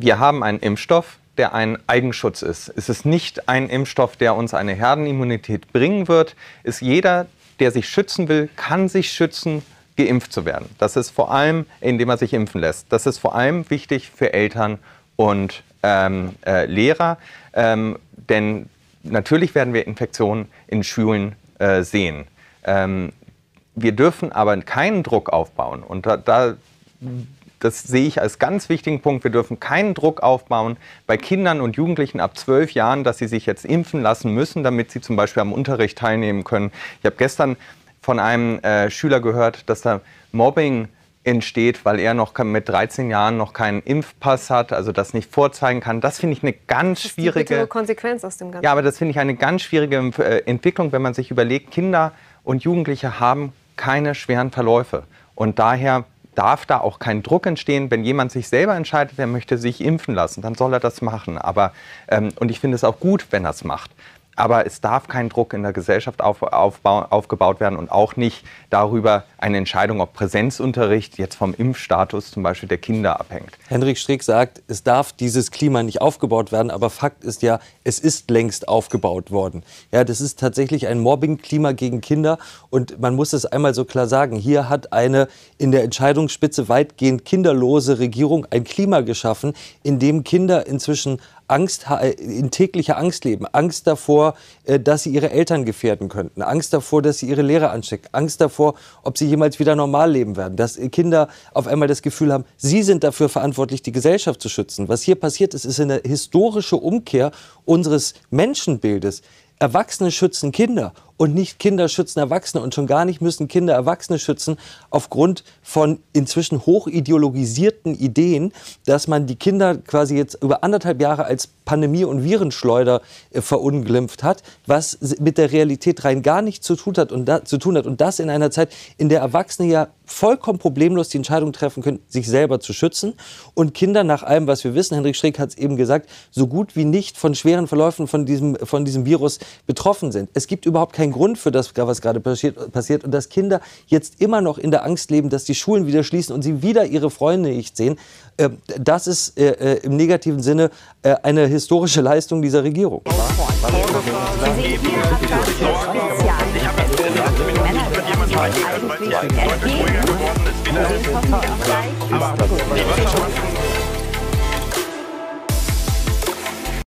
wir haben einen Impfstoff, der ein Eigenschutz ist. Es ist nicht ein Impfstoff, der uns eine Herdenimmunität bringen wird. Ist jeder, der sich schützen will, kann sich schützen, geimpft zu werden. Das ist vor allem, indem er sich impfen lässt. Das ist vor allem wichtig für Eltern und ähm, äh, Lehrer, ähm, denn natürlich werden wir Infektionen in Schulen äh, sehen. Ähm, wir dürfen aber keinen Druck aufbauen. Und da, da das sehe ich als ganz wichtigen Punkt. Wir dürfen keinen Druck aufbauen bei Kindern und Jugendlichen ab zwölf Jahren, dass sie sich jetzt impfen lassen müssen, damit sie zum Beispiel am Unterricht teilnehmen können. Ich habe gestern von einem äh, Schüler gehört, dass da Mobbing entsteht, weil er noch mit 13 Jahren noch keinen Impfpass hat, also das nicht vorzeigen kann. Das finde ich eine ganz das schwierige ist die Konsequenz aus dem Ganzen. Ja, aber das finde ich eine ganz schwierige äh, Entwicklung, wenn man sich überlegt, Kinder und Jugendliche haben keine schweren Verläufe und daher darf da auch kein Druck entstehen. Wenn jemand sich selber entscheidet, er möchte sich impfen lassen, dann soll er das machen. Aber, ähm, und ich finde es auch gut, wenn er es macht aber es darf kein Druck in der Gesellschaft auf, aufbau, aufgebaut werden und auch nicht darüber eine Entscheidung, ob Präsenzunterricht jetzt vom Impfstatus zum Beispiel der Kinder abhängt. Henrik Strick sagt, es darf dieses Klima nicht aufgebaut werden, aber Fakt ist ja, es ist längst aufgebaut worden. Ja, das ist tatsächlich ein Mobbing-Klima gegen Kinder und man muss es einmal so klar sagen, hier hat eine in der Entscheidungsspitze weitgehend kinderlose Regierung ein Klima geschaffen, in dem Kinder inzwischen Angst, äh, in täglicher Angst leben, Angst davor, äh, dass sie ihre Eltern gefährden könnten, Angst davor, dass sie ihre Lehrer anstecken, Angst davor, ob sie jemals wieder normal leben werden, dass äh, Kinder auf einmal das Gefühl haben, sie sind dafür verantwortlich, die Gesellschaft zu schützen. Was hier passiert ist, ist eine historische Umkehr unseres Menschenbildes. Erwachsene schützen Kinder und nicht Kinder schützen Erwachsene und schon gar nicht müssen Kinder Erwachsene schützen aufgrund von inzwischen hochideologisierten Ideen, dass man die Kinder quasi jetzt über anderthalb Jahre als Pandemie- und Virenschleuder äh, verunglimpft hat, was mit der Realität rein gar nichts zu tun hat und da, zu tun hat und das in einer Zeit, in der Erwachsene ja vollkommen problemlos die Entscheidung treffen können, sich selber zu schützen und Kinder nach allem, was wir wissen, Henrik Schräg hat es eben gesagt, so gut wie nicht von schweren Verläufen von diesem, von diesem Virus betroffen sind. Es gibt überhaupt keinen ein Grund für das, was gerade passiert, passiert und dass Kinder jetzt immer noch in der Angst leben, dass die Schulen wieder schließen und sie wieder ihre Freunde nicht sehen. Äh, das ist äh, äh im negativen Sinne äh, eine historische Leistung dieser Regierung. Ja.